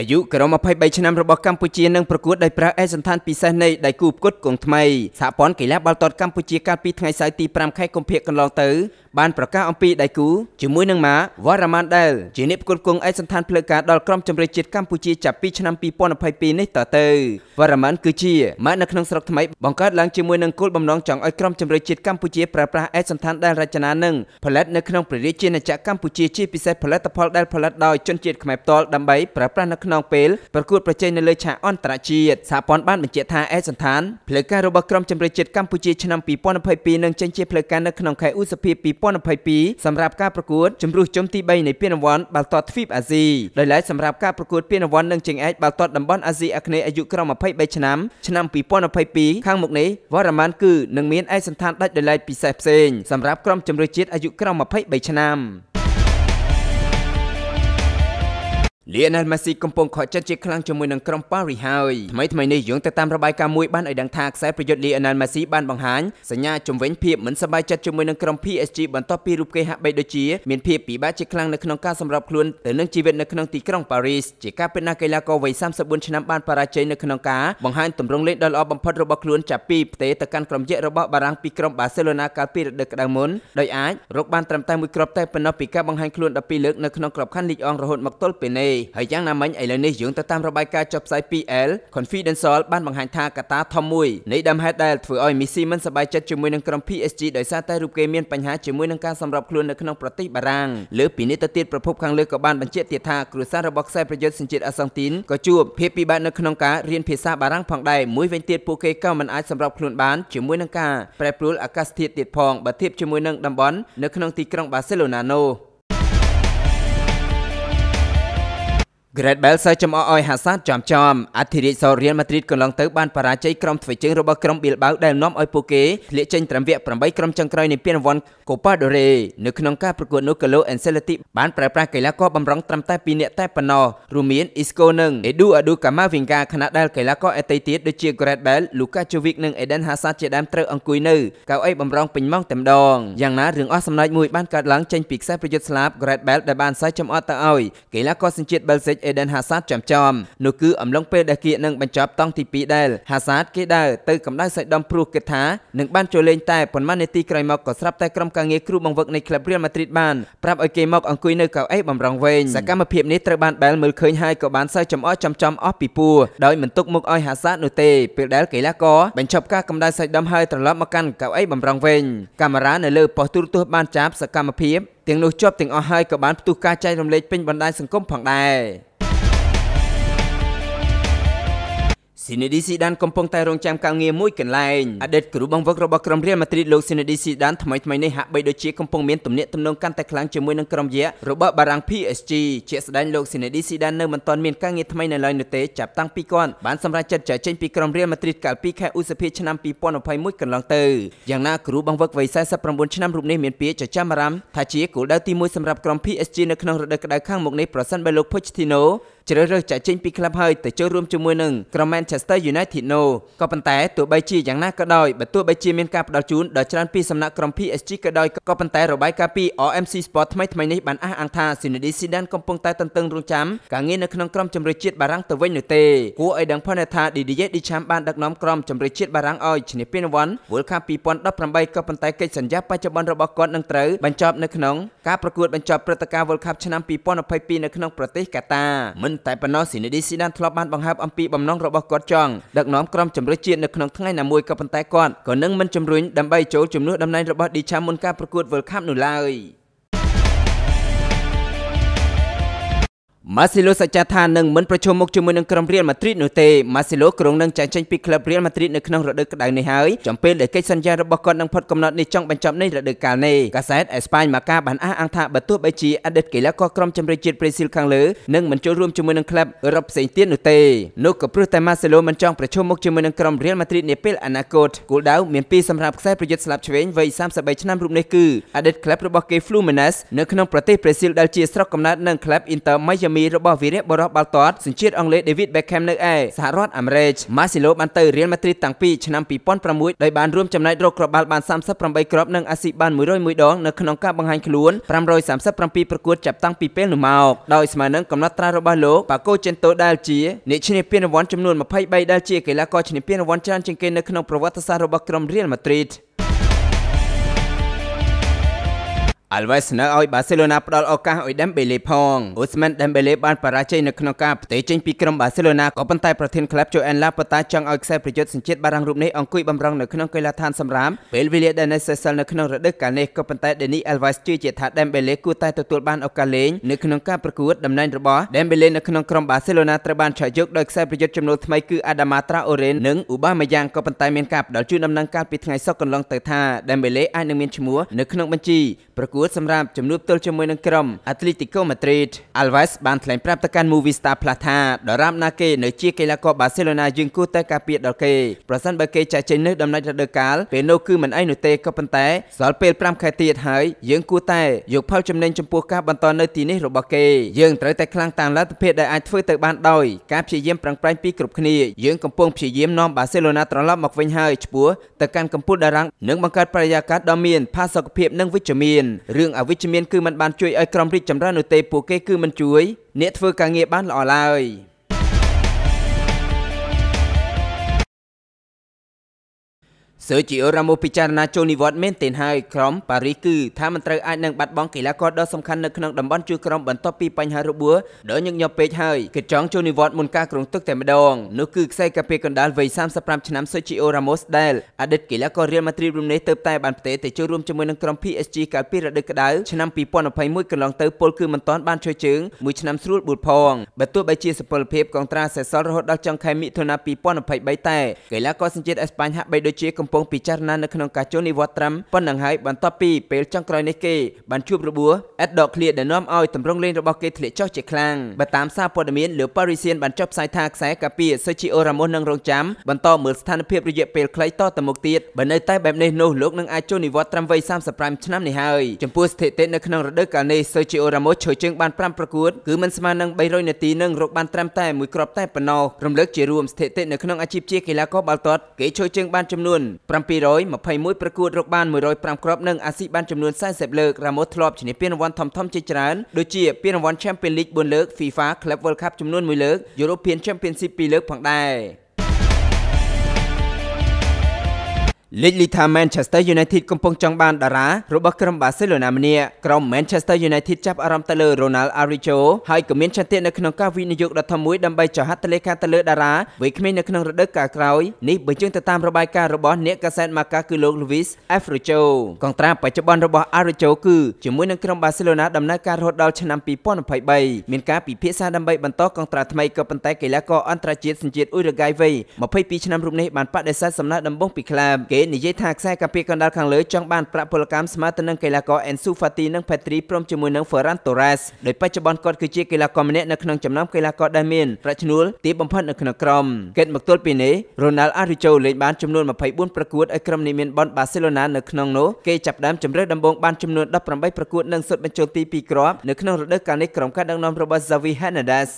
អាយុក្រោម23ឆ្នាំរបស់កម្ពុជានឹងប្រកួតដោយប្រើឯកសណ្ឋានពិសេសនៃដៃគូផ្គត់គង់ថ្មីសហព័ន្ធកីឡាបាល់ទាត់កម្ពុជាកាលពីថ្ងៃសៅរ៍ទី5ខែកុម្ភៈកន្លងទៅបានប្រកាសអំពីដៃគូជាមួយនឹងម៉ាវរ្ម័នដែលជាអ្នកផ្គត់ផ្គង់ឯកសណ្ឋានផ្លូវការដល់ក្រុមចម្រៀងជាតិកម្ពុជាចាប់ពីឆ្នាំ2022នេះតទៅវរ្ម័នគឺជាម៉ានៅក្នុងស្រុកថ្មីបង្កើតឡើងជាមួយនឹងគោលបំណងចង់ឲ្យក្រុមចម្រៀងជាតិកម្ពុជាប្រើប្រាស់ឯកសណ្ឋានដែលរចនានិងផលិតនៅក្នុងព្រះរាជាណាចក្រកម្ពុជាជាពិសេសផលិតផលដែលផលិតដោយជនជាតិខ្មែរផ្ទាល់ដើម្បីប្រើប្រាស់នៅក្នុងពេលប្រកួតប្រជែងនៅលើឆាកអន្តរជាតិសហព័ន្ធបានបញ្ជាក់ថាឯកសណ្ឋានផ្លូវការរបស់ក្រុមចម្រៀងជាតិកម្ពុជាឆ្នាំ2022នឹងចេញជាផ្លូវការនៅក្នុងខែឧសភា2022សម្រាប់ការប្រកួតជម្រុះជុំទី3នៃពានរង្វាន់បាល់ទាត់ទ្វីបអាស៊ីដោយឡែកសម្រាប់ការប្រកួតពានរង្វាន់នឹងជើងឯកបាល់ទាត់តំបន់អាស៊ីអាគ្នេយ៍អាយុក្រោម23ឆ្នាំឆ្នាំ2022ខាងមុខនេះវរ្ម័នគឺនឹងមានឯកសន្តានដាច់ដោយឡែកពិសេសផ្សេងសម្រាប់ក្រុមជម្រើសជាតិអាយុក្រោម23ឆ្នាំលីអែលមេស៊ីកំពុងខកចិត្តជាខ្លាំងជាមួយនឹងក្រុមប៉ារីហើយថ្មីថ្មីនេះយោងទៅតាមរបាយការណ៍មួយបានឲ្យដឹងថាខ្សែប្រយុទ្ធលីអែលមេស៊ីបានបង្ហាញសញ្ញាជំវិញភាពមិនសប្បាយចិត្តជាមួយនឹងក្រុម PSG បន្ទាប់ពីរូបគេហាក់បីដូចជាមានភាពពិបាកជាខ្លាំងនៅក្នុងការសម្របខ្លួនទៅនឹងជីវិតនៅក្នុងទីក្រុងប៉ារីសជាការពិតណាស់កីឡាករវ័យ34ឆ្នាំបានបរាជ័យនៅក្នុងការបង្ហាញទម្រង់លេងដ៏ល្អបំផុតរបស់ខ្លួនចាប់ពីផ្ទេទៅកាន់ក្រុមយក្សរបស់បារាំងពីក្រុមបាសេឡូណាកាលពីរដូវក្តៅមុនដោយអាចរកបានត្រឹមតែមួយគ្រាប់តែប៉ុណ្ណោះពីការបង្ហាញខ្លួន12លើកនៅក្នុងក្របខ័ណ្ឌលីកអង់រហូតមកទល់ពេលនេះទេហើយយ៉ាងណាមិញឥឡូវនេះយើងទៅតាមរបាយការណ៍ចុះផ្សាយ PL Confidential បានបង្ហាញថាកត្តាធំមួយនៃដើមហេតុដែលធ្វើឲ្យ Messi មិនសប្បាយចិត្តជាមួយនឹងក្រុម PSG ដោយសារតែរូបគេមានបញ្ហាជាមួយនឹងការសម្របខ្លួននៅក្នុងប្រទេសបារាំងលើពីនេះទៅទៀតប្រភពខាងលើក៏បានបញ្ជាក់ទៀតថាគ្រួសាររបស់ខ្សែប្រយុទ្ធសញ្ជាតិអាសង់ទីនក៏ជួបភាពពិបាកនៅក្នុងការរៀនភាសាបារាំងផងដែរមួយវិញទៀតពួកគេក៏មិនអាចសម្របខ្លួនបានជាមួយនឹងការប្រែប្រួលអាកាសធាតុទៀតផងបើធៀបជាមួយនឹងតំបន់នៅក្នុងទីក្រុងបាសេឡូណាណូ Great Bell សើចំអកឲ្យ Hazard ចំចំអធិរាជសូរៀនម៉ាឌ្រីតកន្លងទៅបានបរាជ័យក្រុមធ្វើជើងរបស់ក្រុម Bilbao ដែលនាំឲ្យពួកគេធ្លាក់ចេញត្រឹមវគ្គ8ក្រុមចុងក្រោយនៃពានរង្វាន់ Copa del Rey នៅក្នុងការប្រកួតនោះកាឡូ Ancelotti បានប្រើប្រាស់កីឡាករបំរុងត្រឹមតែ2នាក់តែប៉ុណ្ណោះរួមមាន Isco និង Edu Adu Camavinga ខណៈដែលកីឡាករអតីតទៀតដូចជា Great Bell Luka Jovic និង Eden Hazard ជាដើមត្រូវអង្គុយនៅកៅអីបំរុងពេញម៉ោងតែម្ដងយ៉ាងណារឿងអស់សំណើចមួយបានកើតឡើងចេញពីខ្សែប្រយុទ្ធស្លាប Great Bell ដែលបានសើចំអកទៅឲ្យកីឡាករសញ្ជាតិ Belgium Eden Hazard ចំចំនោះគឺអំឡុងពេលដែលគៀកនឹងបញ្ចប់តង់ទី2ដែល Hazard គេដើរទៅកម្ដៅសៃដំព្រោះគិតថានឹងបានចូលលេងតែប៉ុន្មាននាទីក្រោយមកក៏ស្រាប់តែក្រុមការងារគ្រូបង្វឹកនៃក្លឹប Real Madrid បានប្រាប់ឲ្យគេមកអង្គុយនៅកៅអីបំរុងវិញសកម្មភាពនេះត្រូវបានបែលមើលឃើញហើយក៏បានសើចំអល់ចំចំអស់ពីពួរដោយមិនទុកមុខឲ្យ Hazard នោះទេពេលដែលកីឡាករបញ្ចប់ការកម្ដៅសៃដំហើយត្រឡប់មកកាន់កៅអីបំរុងវិញកាមេរ៉ានៅលើប៉ុស្តិ៍ទូរទស្សន៍បានចាប់សកម្មភាព ទាំងនោះជាប់ទាំងអស់ហើយក៏បានផ្ទុះការចែករំលែកពេញបណ្ដាញសង្គមផងដែរស៊ីនេឌីស៊ីដានកំពុងតែរងចាំការងារមួយកន្លែងអតីតគ្រូបង្វឹករបស់ក្រុមរៀលម៉ាឌ្រីតលោកស៊ីនេឌីស៊ីដានថ្មីថ្មីនេះហាក់បីដូចជាកំពុងមានទំនាក់ទំនងកាន់តែខ្លាំងជាមួយនឹងក្រុមយក្សរបស់បារាំង PSG ជាក់ស្ដែងលោកស៊ីនេឌីស៊ីដាននៅមិនទាន់មានការងារថ្មីនៅឡើយនោះទេចាប់តាំងពីគាត់បានសម្រេចចិត្តចាចេញពីក្រុមរៀលម៉ាឌ្រីតកាលពីខែឧសភាឆ្នាំ2021កន្លងទៅយ៉ាងណាគ្រូបង្វឹកវ័យ49ឆ្នាំរូបនេះមានពាក្យចចាមអារម្មណ៍ថាជាគោលដៅទី1សម្រាប់ក្រុម PSG នៅក្នុងរដូវក្តៅខាងមុខនេះប្រសិនបើលោក Pochettino ជ្រើសរើសចាក់ចេញពីក្លឹបហើយទៅចូលរួមជាមួយនឹងក្រុម Manchester United នោះក៏ប៉ុន្តែទោះបីជាយ៉ាងណាក៏ដោយបើទោះបីជាមានការផ្ដល់ជូនដល់ច្រើនពីសំណាក់ក្រុម PSG ក៏ដោយក៏ប៉ុន្តែរបាយការណ៍ពី RMC Sport ថ្មីថ្មីនេះបានអះអាងថា Zinedine Zidane កំពុងតែតន្ទឹងរង់ចាំការងារនៅក្នុងក្រុមជម្រើសជាតិបារាំងទៅវិញនោះទេគួរឲ្យដឹងផងថា Didier Deschamps បានដឹកនាំក្រុមជម្រើសជាតិបារាំងឲ្យឈ្នះពានរង្វាន់ World Cup 2018ក៏ប៉ុន្តែកិច្ចសន្យាបច្ចុប្បន្នរបស់គាត់នឹងត្រូវបញ្ចប់នៅក្នុងការប្រកួតបញ្ចប់ព្រឹត្តិការណ៍ World Cup ឆ្នាំ2022នៅក្នុងប្រទេសកាតាមិនតែប៉ុណ្ណោះស៊ីនីឌីស៊ីដានធ្លាប់បានបង្ហើបអំពីបំណងរបស់គាត់ចង់ដឹកនាំក្រុមជំរឿជាតិនៅក្នុងថ្ងៃណាមួយក៏ប៉ុន្តែគាត់ក៏នឹងមិនជំរុញដើម្បីចូលជំនួសតំណែងរបស់ឌីឆាមុនការប្រកួត World Cup នោះឡើយ។ម៉ាស៊ីឡូសច្ចាថានឹងមិនប្រជុំមុខជាមួយនឹងក្រុមរៀលម៉ាឌ្រីតនោះទេម៉ាស៊ីឡូក្រុងនឹងចាញ់ចេញពីក្លឹបរៀលម៉ាឌ្រីតនៅក្នុងរដូវក្តៅនេះហើយចំពេលដែលកិច្ចសន្យារបស់គាត់នឹងផុតកំណត់នេះចង់បញ្ចប់នៃរដូវកាលនេះកាសែតអេស្ប៉ាញម៉ាកាបានអះអាងថាបើទោះបីជាអតីតកីឡាករក្រុមចម្រិតជាតិប្រេស៊ីលខាងលើនឹងមិនចូលរួមជាមួយនឹងក្លឹបអឺរ៉ុបផ្សេងទៀតនោះទេនោះក៏ព្រោះតែម៉ាស៊ីឡូមិនចង់ប្រជុំមុខជាមួយនឹងក្រុមរៀលម៉ាឌ្រីតនាពេលអនាគតគោលដៅមានពីរសម្រាប់ខ្សែប្រយុទ្ធស្លាប់ឆ្វេងវ័យ33ឆ្នាំរូបនេះគឺអតីតក្លឹបរបស់គេ Fluminense នៅក្នុងប្រទេសប្រេស៊ីលដែលជាស្រុកកំណើតនឹងក្លឹប Inter Miami មីរបស់វីរៈបុរសបាល់ទាត់សញ្ជាតិអង់គ្លេស David Beckham នៅឯសហរដ្ឋអាមេរិក Marcelo បានទៅ Real Madrid តាំងពីឆ្នាំ2006ដោយបានរួមចំណែករកគ្រាប់បាល់បាន38គ្រាប់និងអាស៊ីបាន101ដងនៅក្នុងការបង្ហាញខ្លួន537ប្រកួតចាប់តាំងពីពេលនោះមកដោយស្មើនឹងកំណត់ត្រារបស់លោក Paco Gento ដែលជាអ្នកឈ្នះពានរង្វាន់ចំនួន23ដែលជាកីឡាករឈ្នះពានរង្វាន់ច្រើនជាងគេនៅក្នុងប្រវត្តិសាស្ត្ររបស់ក្រុម Real Madrid Alves ស្នើឲ្យបាសេឡូណាផ្ដល់ឱកាសឲ្យដេមបេលេផងអូស្មែនដេមបេលេបានបរាជ័យនៅក្នុងការផ្ទេរចេញពីក្រុមបាសេឡូណាក៏ប៉ុន្តែប្រធានក្លឹបជូអែនឡាប៉តាចង់ឲ្យខ្សែប្រយុទ្ធសញ្ជាតិបារាំងរូបនេះអង្គុយបំរុងនៅក្នុងកីឡដ្ឋានសម្រាមពេលវេលាដែលនៅសេសសល់នៅក្នុងរដូវកាលនេះក៏ប៉ុន្តែដេនីអែលវ៉ាសជឿជាក់ថាដេមបេលេគួរតែទទួលបានឱកាសលេងនៅក្នុងការប្រកួតតំណែងរបស់ដេមបេលេនៅក្នុងក្រុមបាសេឡូណាត្រូវបានឆក់យកដោយខ្សែប្រយុទ្ធចំនួនថ្មីគឺអាដាម៉ាត្រាអូរ៉េននិងអ៊ូបាម៉ាយ៉ាងក៏ប៉ុន្តែមានការផ្ដល់ជូនដំណឹងកាលពីថ្ងៃសុក្រកន្លងទៅថាដេមបេលេអាចនឹងមានឈ្មោះនៅក្នុងបញ្ជីប្រកកួតសម្រាប់ជំនួបទល់ជាមួយនឹងក្រុម Atletico Madrid Alves បានថ្លែងប្រាប់ទៅកាន់ Movie Star Plus ថាដរាបណាគេនៅជាកីឡាករ Barcelona យើងគួរតែការពារដល់គេប្រសិនបើគេចាក់ចេញនៅដំណាច់រដូវកាលពេលនោះគឺមិនអីនោះទេក៏ប៉ុន្តែសល់ពេល5ខែទៀតហើយយើងគួរតែយកផលចំណេញចំពោះការបន្តនៅទីនេះរបស់គេយើងត្រូវតែខ្លាំងតាមលទ្ធភាពដែលអាចធ្វើទៅបានដោយការព្យាយាមប្រឹងប្រែងពីគ្រប់គ្នាយើងកំពុងព្យាយាមនាំ Barcelona ត្រឡប់មកវិញហើយឈ្មោះទៅកាន់កំពូលតារាងនិងបង្កើតបរិយាកាសដ៏មានផាសុកភាពនិងវិជ្ជមានរឿងអវិជ្ជមានគឺมันបានជួយឲ្យក្រុមរីកចម្រើននោះទេពួកគេគឺមិនជួយអ្នកធ្វើការងារបានល្អឡើយ។សឺជីអូរ៉ាម៉ូពិចារណាចូលនិវត្តន៍មែនទែនហើយក្រុមប៉ារីសគឺថាមិនត្រូវអាចនឹងបាត់បង់កីឡាករដ៏សំខាន់នៅក្នុងតំបន់ជួយក្រុមបន្ទាប់ពីបញ្ហារបួសដ៏ញឹកញាប់ពេកហើយគេចង់ចូលនិវត្តន៍មុនការគ្រងទឹកតែម្ដងនោះគឺខ្សែកាពីកណ្ដាលវ័យ35ឆ្នាំសឺជីអូរ៉ាម៉ូសដែលអតីតកីឡាកររៀលម៉ាឌ្រីដរំនេះទៅតែបានផ្ទេទៅចូលរួមជាមួយនឹងក្រុម PSG កាលពីរដូវក្តៅឆ្នាំ2021កន្លងទៅពលគឺមិនទាន់បានជួយជើងមួយឆ្នាំស្រួលបួលផងបើទោះបីជាសពលភាពកងត្រាសេសសល់រហូតដល់ចុងខែមិថុនា2023តែកីឡាករសញ្ជាតិអេស្ប៉ាញហាក់បីដូចជាកំពុងពុងពិចារណានៅក្នុងការចូលនិវត្តន៍ត្រាំប៉ុណ្ណឹងហើយបន្ទាប់ពីពេលចុងក្រោយនេះគេបានជួបរបួសអេដដកឃ្លៀដែលនាំឲ្យតម្រង់លេងរបស់គេធ្លាក់ចុះជាខ្លាំងបើតាមសារព័ត៌មានលើ Parisian បានចុះផ្សាយថាខ្សែកាពីសេជីអូរ៉ាម៉ូសនិងរងចាំបន្តមើលស្ថានភាពរយៈពេលខ្លីតទៅមុខទៀតបើនៅតែបែបនេះនោះលោកនឹងអាចចូលនិវត្តន៍ត្រឹមវ័យ35ឆ្នាំនេះហើយចំពោះស្ថិតិនៅក្នុងរដូវកាលនេះសេជីអូរ៉ាម៉ូសឈរជើងបាន5ប្រកួតគឺមិនស្មើនឹង300នាទីនិងរកបានត្រឹមតែមួយគ្រាប់តែប៉ុណ្ណោះរំលឹកជារួមស្ថិតិនៅក្នុងអាជីពជាកីឡាករបាល់ទាត់គេឈរជើងបានចំនួន721ប្រកួតរកបាន105គ្រាប់និងអាស៊ីបានចំនួន40លើករ៉ាម៉ូសធ្លាប់ជំនះពានរង្វាន់ធំៗជាច្រើនដូចជាពានរង្វាន់ Champions League 4លើក FIFA Club World Cup ចំនួន1លើក European Championship 2លើកផងដែរ។លេចលីថា Manchester United កំពុងចង់បានតារារបស់ក្រុម Barcelona ម្នាក់ក្រុម Manchester United ចាប់អារម្មណ៍ទៅលើ Ronald Araujo ហើយក៏មានចន្ទៈនៅក្នុងការវិនិយោគដ៏ធំមួយដើម្បីចុះហត្ថលេខាទៅលើតារាវ័យក្មេងនៅក្នុងរដូវកាលក្រោយនេះបើយើងទៅតាមរបាយការណ៍របស់អ្នកកាសែត Marca គឺលោក Luis Araujo កងត្រាបច្ចុប្បន្នរបស់ Araujo គឺជាមួយនឹងក្រុម Barcelona ដំណើរការរហូតដល់ឆ្នាំ2023មានការពិភាក្សាដើម្បីបន្តកងត្រាថ្មីក៏ប៉ុន្តែកីឡាករអន្តរជាតិសញ្ជាតិអ៊ុយរ៉ុកវាយ22ឆ្នាំរូបនេះបានបដិសេធសំណើដំបូងពីក្លាបគេនិយាយថាខ្សែការពារកណ្ដាលខាងលើចង់បានប្រាក់ពលកម្មស្មើទៅនឹងកីឡាករ Ansu Fati និង Petri ព្រមជាមួយនឹង Ferran Torres ដោយបច្ចុប្បន្នគាត់គឺជាកីឡាករម្នាក់នៅក្នុងចំណោមកីឡាករដែលមានប្រាក់ឈ្នួលទាបបំផុតនៅក្នុងក្រុមកេតមកទល់ពីនេះ Ronald Araujo លេងបានចំនួន24ប្រកួតឲ្យក្រុមនេះមានបន Barcelona នៅក្នុងនោះគេចាប់ផ្ដើមជម្រើសដំបូងបានចំនួន18ប្រកួតនិងសុទ្ធបញ្ចូលទី2គ្រាប់នៅក្នុងរដូវកាលនេះក្រុមការដឹកនាំរបស់ Xavi Hernandez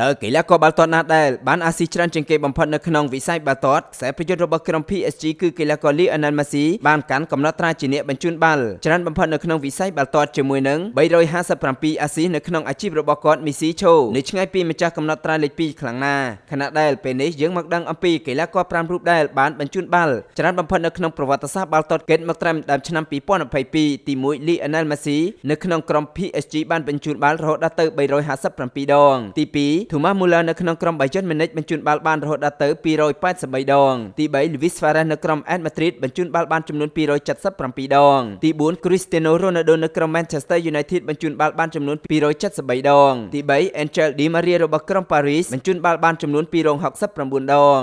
តើកីឡាករបាល់ទាត់ណាដែលបានអាស៊ីច្រើនជាងគេបំផុតនៅក្នុងវិស័យបាល់ទាត់ខ្សែប្រយុទ្ធរបស់ក្រុម PSG គឺកីឡាករ Lionel Messi បានកាន់កំណត់ត្រាជាអ្នកបញ្ជូនបាល់ច្រើនបំផុតនៅក្នុងវិស័យបាល់ទាត់ជាមួយនឹង357អាស៊ីនៅក្នុងអាជីពរបស់គាត់ Messi Cho នៅឆ្ងាយពីម្ចាស់កំណត់ត្រាលេខ2ខ្លាំងណាខណៈដែលពេលនេះយើងមកដឹងអំពីកីឡាករ5រូបដែលបានបញ្ជូនបាល់ច្រើនបំផុតនៅក្នុងប្រវត្តិសាស្ត្របាល់ទាត់កេតមកត្រឹមដើមឆ្នាំ2022ទី1 Lionel Messi នៅក្នុងក្រុម PSG បានបញ្ជូនបាល់រហូតដល់ទៅ357ដងទី2 Thomas Muller នៅក្នុងក្រុម Bayern Munich បញ្ជូនបាល់បានរហូតដល់ទៅ283ដងទី3 Luis Suarez នៅក្រុម Real Madrid បញ្ជូនបាល់បានចំនួន277ដងទី4 Cristiano Ronaldo នៅក្រុម Manchester United បញ្ជូនបាល់បានចំនួន273ដងទី3 Angel Di Maria របស់ក្រុម Paris បញ្ជូនបាល់បានចំនួន269ដង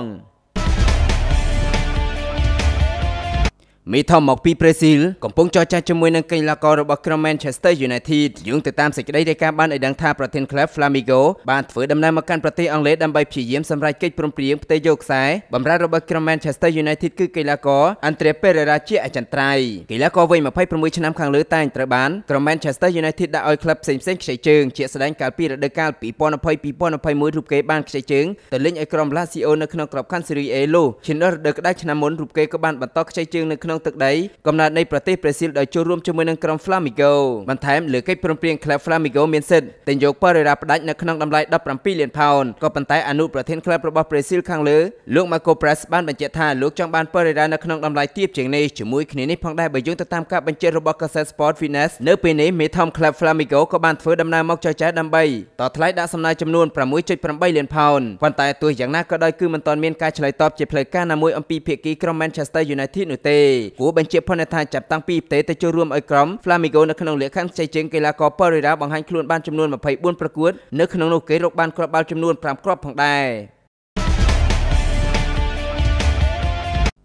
មីថមមកពីប្រេស៊ីលកំពុងចរចាជាមួយនឹងកីឡាកររបស់ក្រុម Manchester United យោងទៅតាមសេចក្តីរាយការណ៍បានឲ្យដឹងថាប្រធានក្លឹប Flamengo បានធ្វើដំណើរមកកាន់ប្រទេសអង់គ្លេសដើម្បីព្យាយាមសម្រេចកិច្ចព្រមព្រៀងផ្ទេរយកខ្សែបម្រើរបស់ក្រុម Manchester United គឺកីឡាករ Andre Pereira ជាអចិន្ត្រៃយ៍កីឡាករវ័យ26ឆ្នាំខាងលើតែងត្រូវបានក្រុម Manchester United ដាក់ឲ្យក្លឹបផ្សេងៗខ្ចីជើងជាស្ដែងកាលពីរដូវកាល2020-2021រូបគេបានខ្ចីជើងទៅលេងឲ្យក្រុម Lazio នៅក្នុងក្របខ័ណ្ឌ Serie A លុះឈានដល់រដូវក្តៅឆ្នាំមុនរូបគេក៏បានបន្តខ្ចីជើងនៅក្នុងក្នុងទឹកដីកំណើតនៃប្រទេសប្រេស៊ីលដោយចូលរួមជាមួយនឹងក្រុម Flamengo បន្ថែមលើកិច្ចព្រមព្រៀង Club Flamengo មានសិទ្ធិទិញយកបរិរាផ្ដាច់នៅក្នុងតម្លៃ17លានផោនក៏ប៉ុន្តែអនុប្រធានក្លឹបរបស់ប្រេស៊ីលខាងលើលោក Marco Pres បានបញ្ជាក់ថាលោកចង់បានបរិរានៅក្នុងតម្លៃទាបជាងនេះជាមួយគ្នានេះផងដែរបើយោងទៅតាមការបញ្ជាក់របស់ Gazette Sport Finance នៅពេលនេះមេធំ Club Flamengo ក៏បានធ្វើដំណើរមកចរចាដើម្បីតថ្លៃដាក់សំណើចំនួន6.8លានផោនប៉ុន្តែទោះយ៉ាងណាក៏ដោយគឺមិនទាន់មានការឆ្លើយតបជាផ្លូវការណាមួយអំពីភាគីក្រុម Manchester United នោះទេគួរបញ្ជាក់ផងថាចាប់តាំងពីផ្ទៃទៅចូលរួមឲ្យក្រុម Flamengo នៅក្នុងលក្ខខណ្ឌខ្ចីជើងកីឡាករ Pereira បង្ហាញខ្លួនបានចំនួន24ប្រកួតនៅក្នុងនោះគេរកបានគ្រាប់បាល់ចំនួន5គ្រាប់ផងដែរ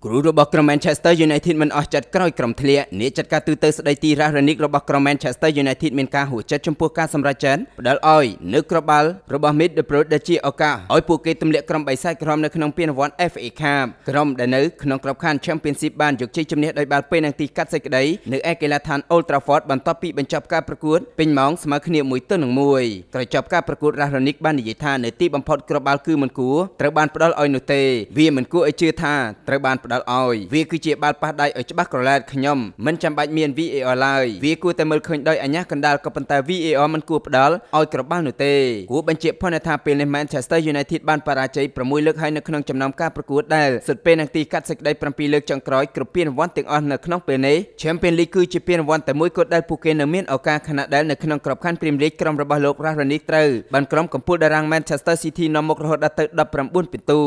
គ្រូរបស់ក្រុម Manchester United មិនអស់ចិត្តក្រោយក្រុមធ្លាក់នេះចាត់ការទូទៅស្ដីទីរ៉ារ៉ានិករបស់ក្រុម Manchester United មានការហួចចិត្តចំពោះការសម្រេចចិត្តផ្ដាល់ឲ្យនៅក្របបាល់របស់ Middlesbrough ដែលជាឱកាសឲ្យពួកគេទម្លាក់ក្រុមបៃសាយក្រុមនៅក្នុងពានរង្វាន់ FA Cup ក្រុមដែលនៅក្នុងក្របខ័ណ្ឌ Championship បានយកជ័យជំនះដោយបាល់ពេនាងទីកាត់សេចក្តីនៅឯកីឡដ្ឋាន Old Trafford បន្ទាប់ពីបញ្ចប់ការប្រកួតពេញម៉ោងស្មើគ្នា1ទៅនឹង1ក្រោយចប់ការប្រកួតរ៉ារ៉ានិកបាននិយាយថានៅទីបំផុតក្របបាល់គឺមិនគួរត្រូវបានផ្ដាល់ឲ្យនោះទេវាមិនគួរឲ្យជឿថាត្រូវបានផ្ល់ឲ្យវាគឺជាបាល់ប៉ះដៃឲ្យច្បាស់ក្រឡែតខ្ញុំមិនចាំបាច់មាន VAR ឡើយវាគួរតែមើលឃើញដោយអាញាកណ្ដាលក៏ប៉ុន្តែ VAR មិនគួរផ្ដាល់ឲ្យក្របាល់នោះទេគួរបញ្ជាក់ផងថាពេលនេះ Manchester United បានបរាជ័យ6លើកហើយនៅក្នុងចំណោមការប្រកួតដែលសុទ្ធពេលនឹងទីកាត់សេចក្តី7លើកចុងក្រោយគ្រប់ពានរង្វាន់ទាំងអស់នៅក្នុងពេលនេះ Champions League គឺជាពានរង្វាន់តែមួយគត់ដែលពួកគេនៅមានឱកាសខណៈដែលនៅក្នុងក្របខ័ណ្ឌ Premier League ក្រុមរបស់លោករ៉ាស់រ៉ានីត្រូវបាន ក្រុមកំពូលតារាង Manchester City នាំមុខរហូតដល់ទៅ19ពិន្ទុ